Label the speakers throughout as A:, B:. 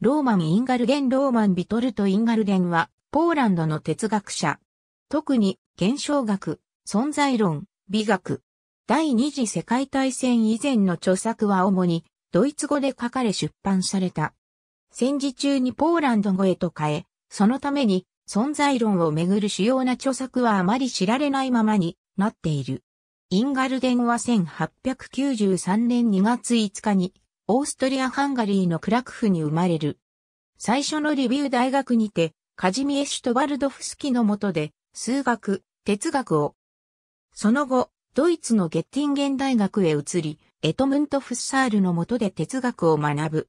A: ローマン・インガルデン・ローマン・ビトルト・インガルデンは、ポーランドの哲学者。特に、現象学、存在論、美学。第二次世界大戦以前の著作は主に、ドイツ語で書かれ出版された。戦時中にポーランド語へと変え、そのために、存在論をめぐる主要な著作はあまり知られないままになっている。インガルデンは1893年2月5日にオーストリア・ハンガリーのクラクフに生まれる。最初のリビュー大学にて、カジミエ・シュトバルドフスキの下で、数学、哲学を。その後、ドイツのゲッティンゲン大学へ移り、エトムント・フッサールの下で哲学を学ぶ。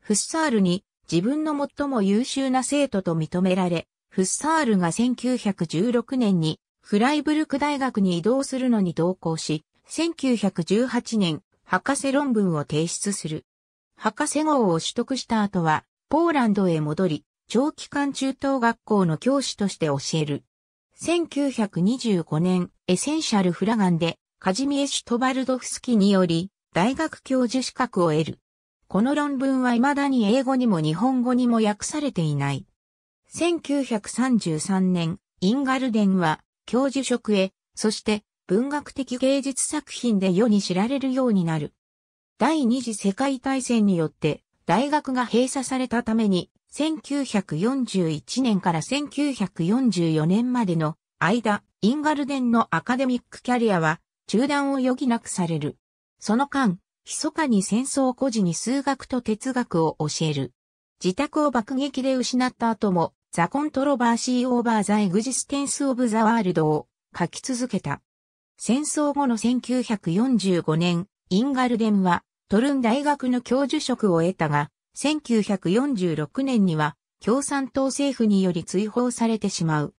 A: フッサールに自分の最も優秀な生徒と認められ、フッサールが1916年にフライブルク大学に移動するのに同行し、1918年博士論文を提出する。博士号を取得した後は、ポーランドへ戻り、長期間中等学校の教師として教える。1925年、エセンシャルフラガンで、カジミエ・シュトバルドフスキにより、大学教授資格を得る。この論文は未だに英語にも日本語にも訳されていない。1933年、インガルデンは教授職へ、そして文学的芸術作品で世に知られるようになる。第二次世界大戦によって大学が閉鎖されたために1941年から1944年までの間、インガルデンのアカデミックキャリアは中断を余儀なくされる。その間、密かに戦争孤児に数学と哲学を教える。自宅を爆撃で失った後も、ザ・コントロバーシー・オーバー・ザ・エグジステンス・オブ・ザ・ワールドを書き続けた。戦争後の1945年、インガルデンはトルン大学の教授職を得たが、1946年には共産党政府により追放されてしまう。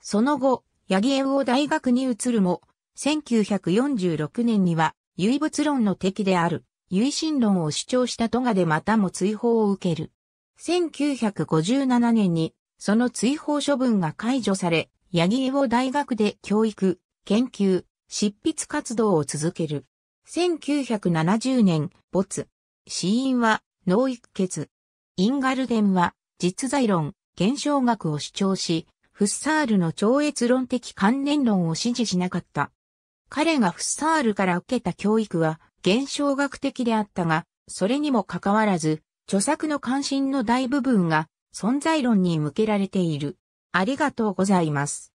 A: その後、ヤギエウオ大学に移るも、1946年には唯物論の敵である唯心論を主張したトガでまたも追放を受ける。1957年にその追放処分が解除され、ヤギエウオ大学で教育、研究、執筆活動を続ける。1970年、没。死因は、脳一血。インガルデンは、実在論、現象学を主張し、フッサールの超越論的観念論を支持しなかった。彼がフッサールから受けた教育は、現象学的であったが、それにもかかわらず、著作の関心の大部分が、存在論に向けられている。ありがとうございます。